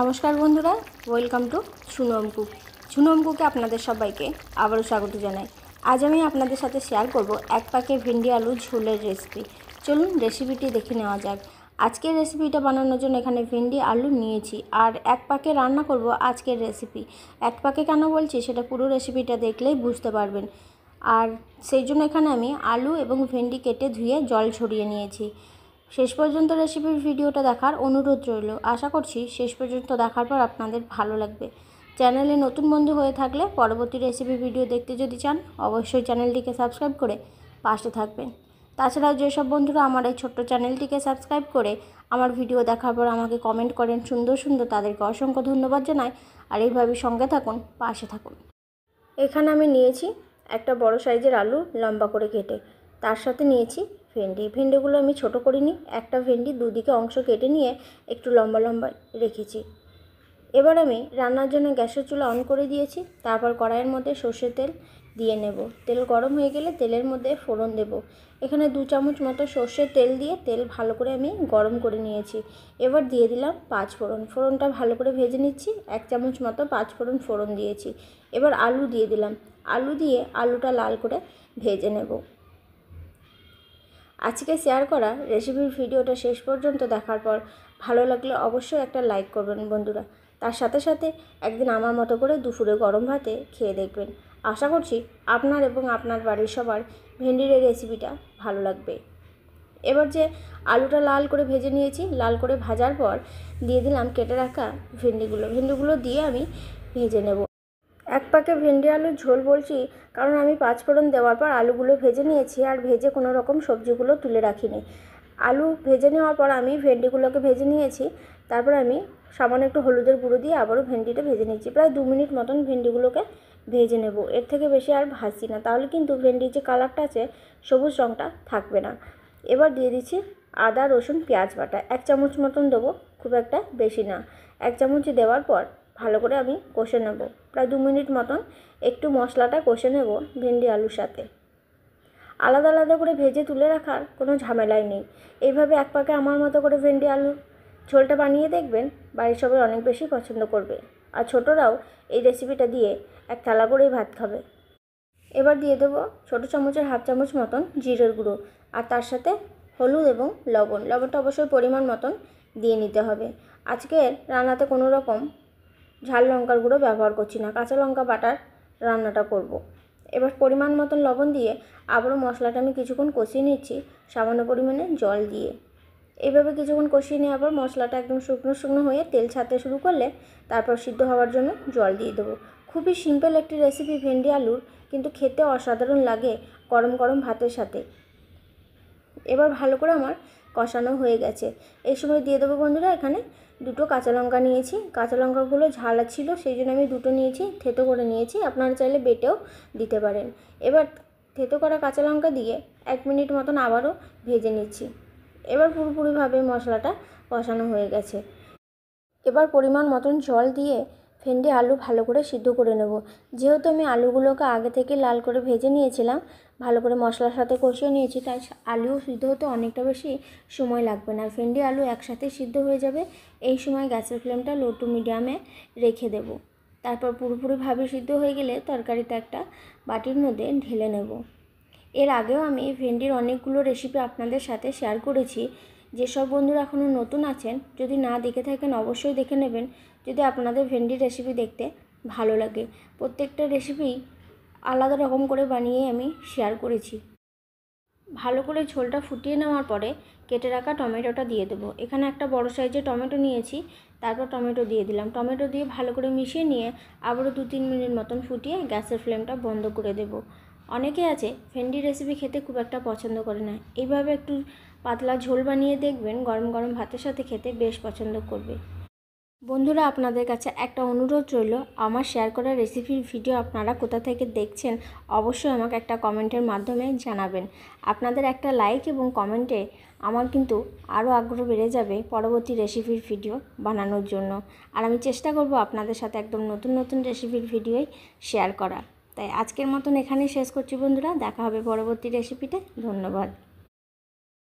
নমস্কার বন্ধুরা welcome to Sunam cook Sunam কুকে আপনাদের সবাইকে আবারও স্বাগত জানাই আজ আমি আপনাদের সাথে শেয়ার করব এক পাকে ভেন্ডি আলু ঝোলের রেসিপি চলুন রেসিপিটি দেখে নেওয়া যাক আজকের রেসিপিটা বানানোর জন্য এখানে ভেন্ডি আলু নিয়েছি আর এক পাকে রান্না করব আজকের রেসিপি এক পাকে কেন বলছি সেটা পুরো রেসিপিটা দেখলেই বুঝতে পারবেন আর সেই জন্য এখানে আমি আলু এবং ভেন্ডি কেটে ধুয়ে জল ছড়িয়ে নিয়েছি শেষ পর্যন্ত রেসিপির ভিডিওটা দেখার অনুরোধ রইল আশা করছি শেষ পর্যন্ত দেখার পর আপনাদের ভালো লাগবে চ্যানেলে নতুন বন্ধু হয়ে থাকলে পরবর্তী রেসিপি ভিডিও দেখতে যদি চান অবশ্যই চ্যানেলটিকে সাবস্ক্রাইব করে পাশে থাকবেন তাছাড়াও যেসব বন্ধুরা আমার এই ছোট্ট চ্যানেলটিকে সাবস্ক্রাইব করে আমার ভিডিও দেখার পর আমাকে কমেন্ট করেন সুন্দর সুন্দর তাদেরকে অসংখ্য ধন্যবাদ জানাই আর এইভাবে সঙ্গে থাকুন পাশে থাকুন এখানে আমি নিয়েছি একটা বড় সাইজের আলু লম্বা করে কেটে তার সাথে নিয়েছি ভেন্ডি ভেন্ডিগুলো আমি ছোট করিনি একটা ভেন্ডি দুদিকে অংশ কেটে নিয়ে একটু লম্বা লম্বা রেখেছি এবার আমি রান্নার জন্য গ্যাসের চুলা অন করে দিয়েছি তারপর কড়াইয়ের মধ্যে সর্ষের তেল দিয়ে নেব তেল গরম হয়ে গেলে তেলের মধ্যে ফোড়ন দেব এখানে দু চামচ মতো সর্ষের তেল দিয়ে তেল ভালো করে আমি গরম করে নিয়েছি এবার দিয়ে দিলাম পাঁচ ফোড়ন ফোড়নটা ভালো করে ভেজে নিচ্ছি এক চামচ মতো পাঁচ ফোড়ন ফোড়ন দিয়েছি এবার আলু দিয়ে দিলাম আলু দিয়ে আলুটা লাল করে ভেজে নেব আজকে শেয়ার করা রেসিপির ভিডিওটা শেষ পর্যন্ত দেখার পর ভালো লাগলে অবশ্যই একটা লাইক করবেন বন্ধুরা তার সাথে সাথে একদিন আমার মতো করে দুপুরে গরম ভাতে খেয়ে দেখবেন আশা করছি আপনার এবং আপনার বাড়ির সবার ভেন্ডির এই রেসিপিটা ভালো লাগবে এবার যে আলুটা লাল করে ভেজে নিয়েছি লাল করে ভাজার পর দিয়ে দিলাম কেটে রাখা ভেন্ডিগুলো ভেন্ডিগুলো দিয়ে আমি ভেজে নেব এক পাকে ভেন্ডি আলুর ঝোল বলছি কারণ আমি পাঁচ ফোড়ন দেওয়ার পর আলুগুলো ভেজে নিয়েছি আর ভেজে কোনো রকম সবজিগুলো তুলে রাখিনি আলু ভেজে নেওয়ার পর আমি ভেন্ডিগুলোকে ভেজে নিয়েছি তারপর আমি সামান্য একটু হলুদের গুঁড়ো দিয়ে আবারও ভেন্ডিটা ভেজে নিয়েছি প্রায় দু মিনিট মতন ভেন্ডিগুলোকে ভেজে নেব এর থেকে বেশি আর ভাজছি না তাহলে কিন্তু ভেন্ডির যে কালারটা আছে সবুজ রঙটা থাকবে না এবার দিয়ে দিচ্ছি আদা রসুন পেঁয়াজ বাটা এক চামচ মতন দেবো খুব একটা বেশি না এক চামচ দেওয়ার পর ভালো করে আমি কষে নেব প্রায় দু মিনিট মতন একটু মশলাটা কষে নেব ভেন্ডি আলুর সাথে আলাদা আলাদা করে ভেজে তুলে রাখার কোনো ঝামেলাই নেই এইভাবে এক পাকে আমার মতো করে ভেন্ডি আলু ঝোলটা বানিয়ে দেখবেন বাড়ির সবাই অনেক বেশি পছন্দ করবে আর ছোটরাও এই রেসিপিটা দিয়ে এক থালা করেই ভাত খাবে এবার দিয়ে দেবো ছোটো চামচের হাফ চামচ মতন জিরের গুঁড়ো আর তার সাথে হলুদ এবং লবণ লবণটা অবশ্যই পরিমাণ মতন দিয়ে নিতে হবে আজকের রান্নাতে কোনো রকম ঝাল লঙ্কার গুঁড়ো ব্যবহার করছি না কাঁচা লঙ্কা বাটার রান্নাটা করব। এবার পরিমাণ মতন লবণ দিয়ে আবারও মশলাটা আমি কিছুক্ষণ কষিয়ে নিচ্ছি সামান্য পরিমাণে জল দিয়ে এভাবে কিছুক্ষণ কষিয়ে নিয়ে আবার মশলাটা একদম শুকনো শুকনো হয়ে তেল ছাড়তে শুরু করলে তারপর সিদ্ধ হওয়ার জন্য জল দিয়ে দেবো খুবই সিম্পল একটি রেসিপি ভেন্ডি আলুর কিন্তু খেতে অসাধারণ লাগে গরম গরম ভাতের সাথে এবার ভালো করে আমার কষানো হয়ে গেছে এই সময় দিয়ে দেবো বন্ধুরা এখানে দুটো কাঁচা লঙ্কা নিয়েছি কাঁচা লঙ্কাগুলো ঝালা ছিল সেই জন্য আমি দুটো নিয়েছি থেতো করে নিয়েছি আপনারা চাইলে বেটেও দিতে পারেন এবার থেতো করা কাঁচা লঙ্কা দিয়ে এক মিনিট মতন আবারও ভেজে নিচ্ছি এবার পুরোপুরিভাবে মশলাটা কষানো হয়ে গেছে এবার পরিমাণ মতন জল দিয়ে ভেন্ডি আলু ভালো করে সিদ্ধ করে নেব যেহেতু আমি আলুগুলোকে আগে থেকে লাল করে ভেজে নিয়েছিলাম ভালো করে মশলার সাথে কষিয়ে নিয়েছি তাই আলু সিদ্ধ হতে অনেকটা বেশি সময় লাগবে না ভেন্ডি আলু একসাথে সিদ্ধ হয়ে যাবে এই সময় গ্যাসের ফ্লেমটা লো টু মিডিয়ামে রেখে দেব তারপর পুরোপুরিভাবে সিদ্ধ হয়ে গেলে তরকারিটা একটা বাটির মধ্যে ঢেলে নেব এর আগেও আমি ভেন্ডির অনেকগুলো রেসিপি আপনাদের সাথে শেয়ার করেছি যেসব বন্ধুরা এখনও নতুন আছেন যদি না দেখে থাকেন অবশ্যই দেখে নেবেন যদি আপনাদের ভেন্ডি রেসিপি দেখতে ভালো লাগে প্রত্যেকটা রেসিপি আলাদা রকম করে বানিয়ে আমি শেয়ার করেছি ভালো করে ঝোলটা ফুটিয়ে নেওয়ার পরে কেটে রাখা টমেটোটা দিয়ে দেবো এখানে একটা বড় সাইজের টমেটো নিয়েছি তারপর টমেটো দিয়ে দিলাম টমেটো দিয়ে ভালো করে মিশিয়ে নিয়ে আবারও দু তিন মিনিট মতন ফুটিয়ে গ্যাসের ফ্লেমটা বন্ধ করে দেব অনেকে আছে ভেন্ডি রেসিপি খেতে খুব একটা পছন্দ করে না এইভাবে একটু পাতলা ঝোল বানিয়ে দেখবেন গরম গরম ভাতের সাথে খেতে বেশ পছন্দ করবে বন্ধুরা আপনাদের কাছে একটা অনুরোধ রইল আমার শেয়ার করা রেসিপির ভিডিও আপনারা কোথা থেকে দেখছেন অবশ্যই আমাকে একটা কমেন্টের মাধ্যমে জানাবেন আপনাদের একটা লাইক এবং কমেন্টে আমার কিন্তু আরও আগ্রহ বেড়ে যাবে পরবর্তী রেসিপির ভিডিও বানানোর জন্য আর আমি চেষ্টা করব আপনাদের সাথে একদম নতুন নতুন রেসিপির ভিডিওই শেয়ার করা তাই আজকের মতন এখানেই শেষ করছি বন্ধুরা দেখা হবে পরবর্তী রেসিপিতে ধন্যবাদ